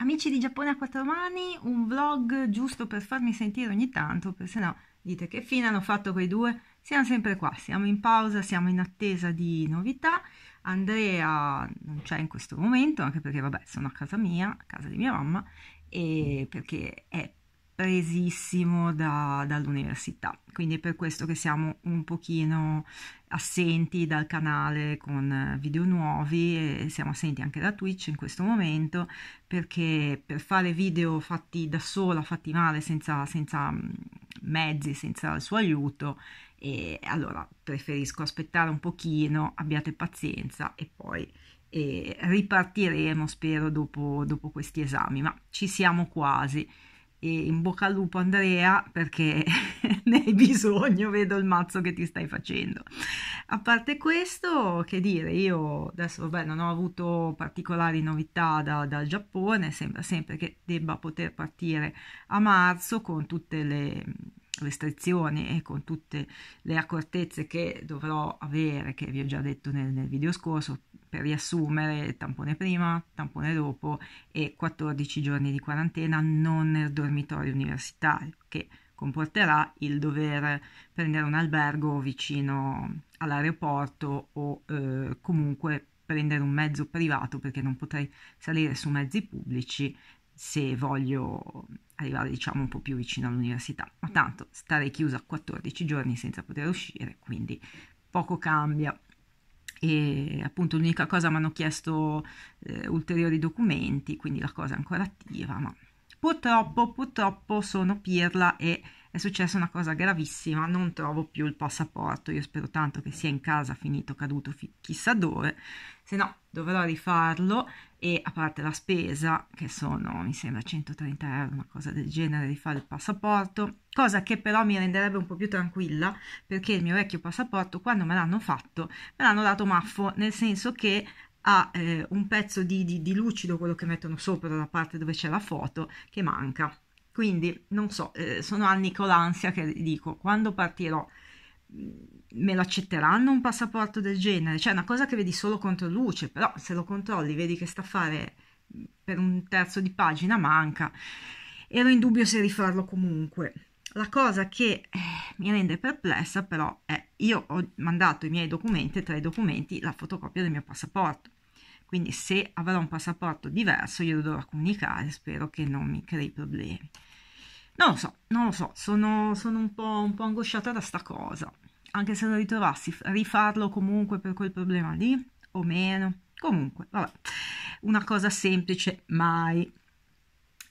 Amici di Giappone a quattro mani, un vlog giusto per farmi sentire ogni tanto, perché se no dite che fine hanno fatto quei due. Siamo sempre qua, siamo in pausa, siamo in attesa di novità. Andrea non c'è in questo momento, anche perché vabbè sono a casa mia, a casa di mia mamma, e perché è presissimo da, dall'università, quindi è per questo che siamo un pochino assenti dal canale con video nuovi e siamo assenti anche da Twitch in questo momento perché per fare video fatti da sola, fatti male, senza, senza mm, mezzi, senza il suo aiuto e allora preferisco aspettare un pochino, abbiate pazienza e poi e ripartiremo spero dopo, dopo questi esami, ma ci siamo quasi e in bocca al lupo Andrea perché ne hai bisogno, vedo il mazzo che ti stai facendo. A parte questo, che dire, io adesso vabbè, non ho avuto particolari novità da, dal Giappone, sembra sempre che debba poter partire a marzo con tutte le restrizioni e con tutte le accortezze che dovrò avere, che vi ho già detto nel, nel video scorso, per riassumere, tampone prima, tampone dopo e 14 giorni di quarantena non nel dormitorio universitario, che comporterà il dover prendere un albergo vicino all'aeroporto o eh, comunque prendere un mezzo privato perché non potrei salire su mezzi pubblici se voglio arrivare diciamo un po' più vicino all'università, ma tanto starei chiusa 14 giorni senza poter uscire, quindi poco cambia e appunto l'unica cosa mi hanno chiesto eh, ulteriori documenti, quindi la cosa è ancora attiva, ma purtroppo, purtroppo sono pirla e è successa una cosa gravissima, non trovo più il passaporto, io spero tanto che sia in casa finito, caduto fi- chissà dove, se no dovrò rifarlo e a parte la spesa, che sono mi sembra 130 euro, una cosa del genere, rifare il passaporto, cosa che però mi renderebbe un po' più tranquilla perché il mio vecchio passaporto quando me l'hanno fatto me l'hanno dato maffo, nel senso che ha eh, un pezzo di, di, di lucido, quello che mettono sopra la parte dove c'è la foto, che manca quindi, non so, eh, sono anni con l'ansia che dico, quando partirò mm, me lo accetteranno un passaporto del genere? Cioè, è una cosa che vedi solo contro luce, però se lo controlli vedi che sta a fare mm, per un terzo di pagina manca. Ero in dubbio se rifarlo comunque. La cosa che eh, mi rende perplessa però è io ho mandato i miei documenti e tra i documenti la fotocopia del mio passaporto. Quindi se avrò un passaporto diverso glielo dovrò comunicare, spero che non mi crei problemi. Non lo so, non lo so, sono, sono un, po', un po' angosciata da sta cosa. Anche se lo ritrovassi, rifarlo comunque per quel problema lì, o meno. Comunque, vabbè, una cosa semplice, mai.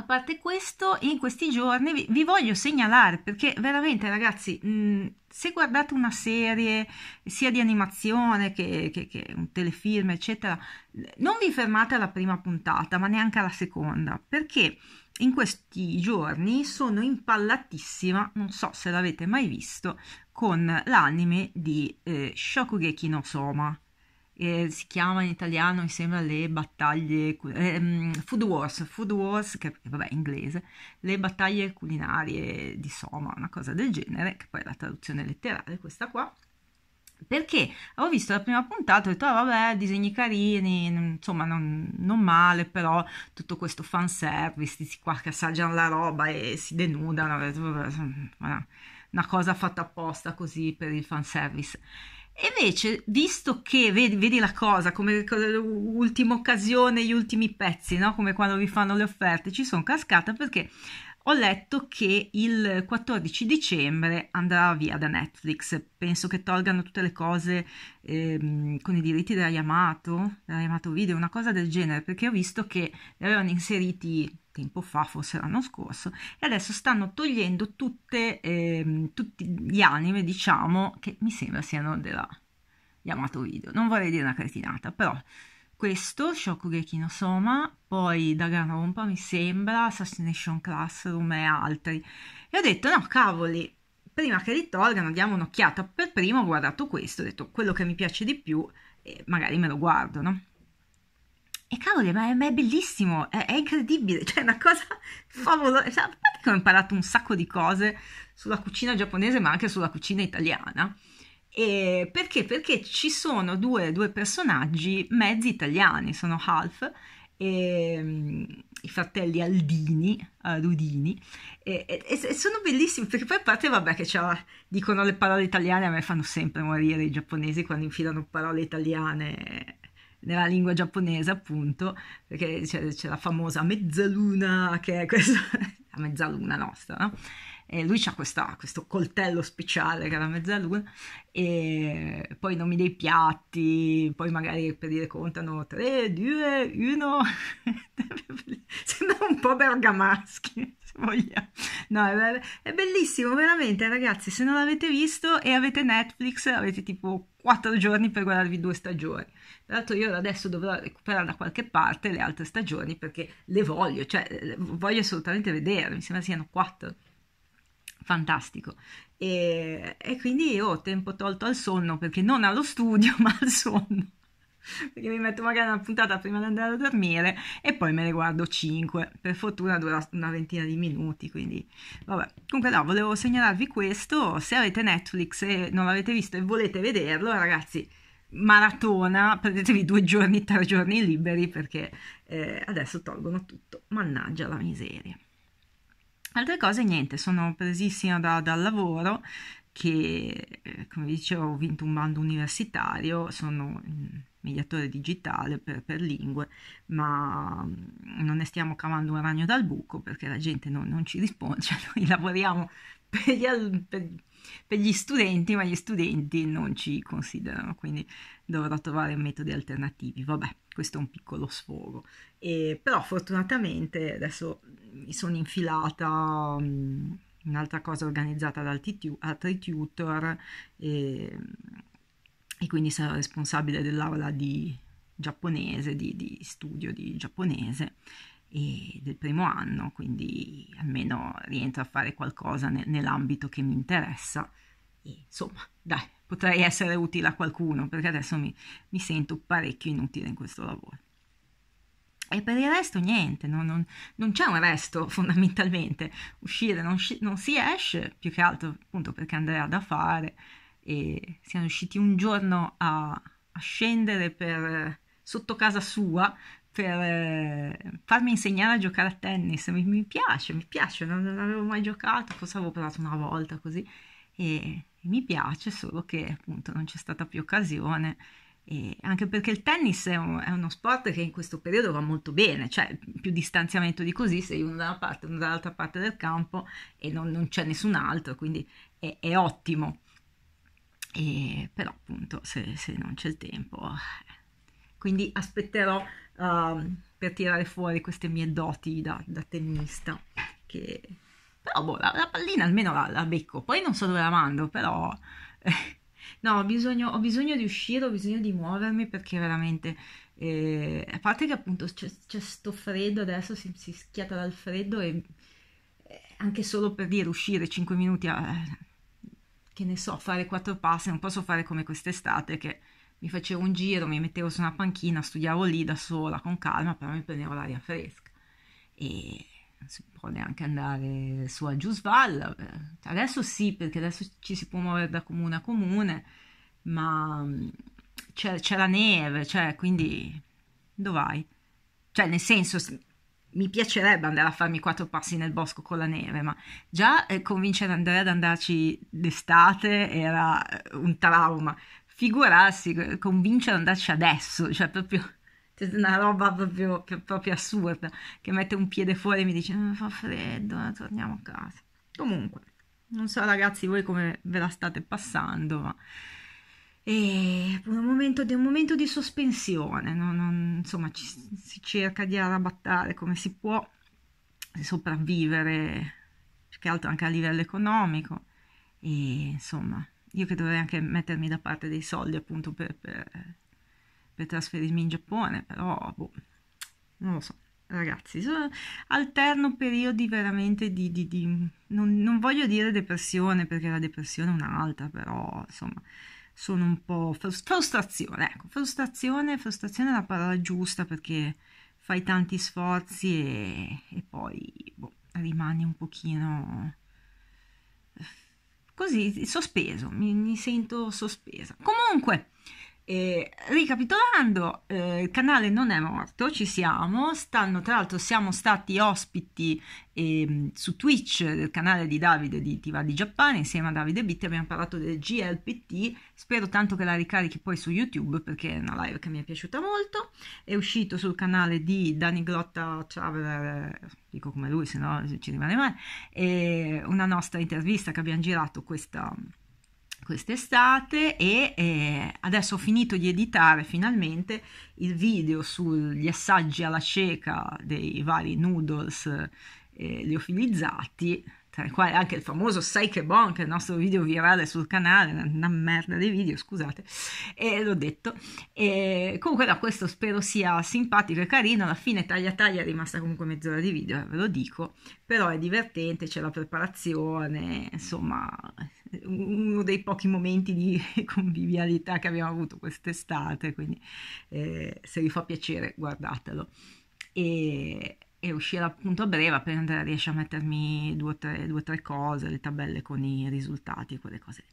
A parte questo, in questi giorni vi, vi voglio segnalare perché veramente ragazzi, mh, se guardate una serie sia di animazione che, che, che, un telefilm, eccetera, non vi fermate alla prima puntata, ma neanche alla seconda, perché in questi giorni sono impallatissima, non so se l'avete mai visto, con l'anime di eh, Shokugeki no Soma eh, si chiama in italiano, mi sembra, le battaglie, eh, Food Wars, Food Wars, che vabbè è inglese, le battaglie culinarie di Soma, una cosa del genere, che poi è la traduzione letterale questa qua perché ho visto la prima puntata e ho detto ah, vabbè disegni carini insomma non, non, male però tutto questo fanservice questi qua che assaggiano la roba e si denudano una cosa fatta apposta così per il fanservice Invece, visto che vedi, vedi, la cosa come ultima occasione, gli ultimi pezzi, no? come quando vi fanno le offerte, ci sono cascata perché ho letto che il 14 dicembre andrà via da Netflix. Penso che tolgano tutte le cose ehm, con i diritti della Yamato, della Yamato Video, una cosa del genere, perché ho visto che li avevano inseriti tempo fa, forse l'anno scorso, e adesso stanno togliendo tutte, ehm, tutti gli anime, diciamo, che mi sembra siano della Yamato Video. Non vorrei dire una cretinata, però questo, Shokugeki no Soma, poi Danganronpa mi sembra, Assassination Classroom e altri. E ho detto no cavoli, prima che ritorgano diamo un'occhiata. Per primo ho guardato questo, ho detto quello che mi piace di più e eh, magari me lo guardo, no? E cavoli, ma è, ma è bellissimo, è, è, incredibile, cioè è una cosa favolosa. Cioè, a parte che ho imparato un sacco di cose sulla cucina giapponese ma anche sulla cucina italiana. E perché? Perché ci sono due, due personaggi mezzi italiani, sono Half e, mm, i fratelli Aldini, Rudini, eh, e, e, e, sono bellissimi perché poi a parte vabbè che dicono le parole italiane, a me fanno sempre morire i giapponesi quando infilano parole italiane nella lingua giapponese appunto, perché c'è, c'è la famosa mezzaluna che è questa, la mezzaluna nostra, no? E lui ha questo coltello speciale che era mezzaluna e poi nomi dei piatti, poi magari per dire contano 3, 2, 1, sembra un po' bergamaschi se vogliamo. No, è, è bellissimo, veramente ragazzi, se non l'avete visto e avete Netflix avete tipo 4 giorni per guardarvi due stagioni. Tra l'altro io adesso dovrò recuperare da qualche parte le altre stagioni perché le voglio, cioè voglio assolutamente vedere, mi sembra siano 4 fantastico. E, e quindi io ho tempo tolto al sonno, perché non allo studio, ma al sonno. Perché mi metto magari una puntata prima di andare a dormire e poi me ne guardo 5. Per fortuna dura una ventina di minuti, quindi vabbè. Comunque no, volevo segnalarvi questo. Se avete Netflix e non l'avete visto e volete vederlo, ragazzi, maratona, prendetevi due giorni, tre giorni liberi perché eh, adesso tolgono tutto. Mannaggia la miseria. Altre cose niente, sono presissima da, dal lavoro che, eh, come dicevo, ho vinto un bando universitario, sono mediatore digitale per, per lingue, ma mm, non ne stiamo cavando un ragno dal buco perché la gente non, non ci risponde, cioè noi lavoriamo per gli, per, per gli, studenti, ma gli studenti non ci considerano, quindi dovrò trovare metodi alternativi. Vabbè, questo è un piccolo sfogo. E, però fortunatamente adesso mi sono infilata... Um, un'altra cosa organizzata da altri tutor e, e, quindi sarò responsabile dell'aula di giapponese, di, di studio di giapponese del primo anno, quindi almeno rientro a fare qualcosa nel, nell'ambito che mi interessa. E, insomma, dai, potrei essere utile a qualcuno perché adesso mi, mi sento parecchio inutile in questo lavoro. E per il resto niente, non, non, non c'è un resto fondamentalmente, uscire non, non, si esce, più che altro appunto perché andrà da fare e siamo riusciti un giorno a, a scendere per, sotto casa sua per eh, farmi insegnare a giocare a tennis, mi, mi piace, mi piace, non, non, avevo mai giocato, forse avevo provato una volta così e, e mi piace, solo che appunto non c'è stata più occasione e anche perché il tennis è, un, è, uno sport che in questo periodo va molto bene, cioè più distanziamento di così, sei uno da una parte, uno dall'altra parte del campo e non, non c'è nessun altro, quindi è, è ottimo. E, però appunto se, se, non c'è il tempo, eh. quindi aspetterò uh, per tirare fuori queste mie doti da, da tennista, che... però boh, la, la, pallina almeno la, la becco, poi non so dove la mando, però... Eh, No, ho bisogno, ho bisogno di uscire, ho bisogno di muovermi perché veramente, eh, a parte che appunto c'è, c'è sto freddo, adesso si, si schiata dal freddo e eh, anche solo per dire uscire 5 minuti a, che ne so, fare quattro passi, non posso fare come quest'estate che mi facevo un giro, mi mettevo su una panchina, studiavo lì da sola con calma, però mi prendevo l'aria fresca. E si può neanche andare su a Giusval. Eh, adesso sì, perché adesso ci si può muovere da comune a comune, ma mm, c'è, c'è la neve, cioè, quindi dove vai? Cioè, nel senso, mi piacerebbe andare a farmi quattro passi nel bosco con la neve, ma già eh, convincere Andrea ad andarci d'estate era eh, un trauma. Figurarsi, convincere ad andarci adesso, cioè proprio cioè, una roba proprio, proprio, assurda, che mette un piede fuori e mi dice mm, fa freddo, eh, torniamo a casa. Comunque, non so ragazzi voi come ve la state passando, ma... è un momento, un momento di sospensione, non, non, insomma ci, si cerca di arrabattare come si può, sopravvivere, più che altro anche a livello economico. E insomma, io che dovrei anche mettermi da parte dei soldi appunto per, per per trasferirmi in Giappone, però boh, non lo so. Ragazzi, alterno periodi veramente di... di, di non, non voglio dire depressione perché la depressione è un'altra, però insomma sono un po' frustrazione, ecco, frustrazione, frustrazione è la parola giusta perché fai tanti sforzi e, e poi boh, rimani un pochino eh, così sospeso, mi, mi sento sospesa. Comunque, e, ricapitolando, eh, il canale non è morto, ci siamo, stanno, tra l'altro siamo stati ospiti eh, su Twitch del canale di Davide di Tiva di Giappone, insieme a Davide Bitti abbiamo parlato del GLPT, spero tanto che la ricarichi poi su YouTube perché è una live che mi è piaciuta molto, è uscito sul canale di Dani Grotta Traveler, dico come lui se no ci rimane male, una nostra intervista che abbiamo girato questa quest'estate e eh, adesso ho finito di editare finalmente il video sugli assaggi alla cieca dei vari noodles eh, liofilizzati tra i quali anche il famoso Sai che bon, che è il nostro video virale sul canale, una, merda di video, scusate, e l'ho detto. E comunque da no, questo spero sia simpatico e carino, alla fine taglia taglia è rimasta comunque mezz'ora di video, eh, ve lo dico, però è divertente, c'è la preparazione, insomma, uno dei pochi momenti di convivialità che abbiamo avuto quest'estate, quindi eh, se vi fa piacere guardatelo. E e uscire appunto a breve, appena riesce a mettermi due o tre, tre cose, le tabelle con i risultati, quelle cose.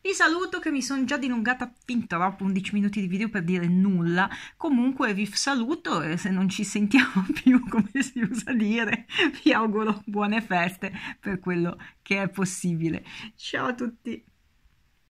Vi saluto che mi sono già dilungata fin troppo, 11 minuti di video per dire nulla, comunque vi saluto e se non ci sentiamo più come si usa dire, vi auguro buone feste per quello che è possibile. Ciao a tutti!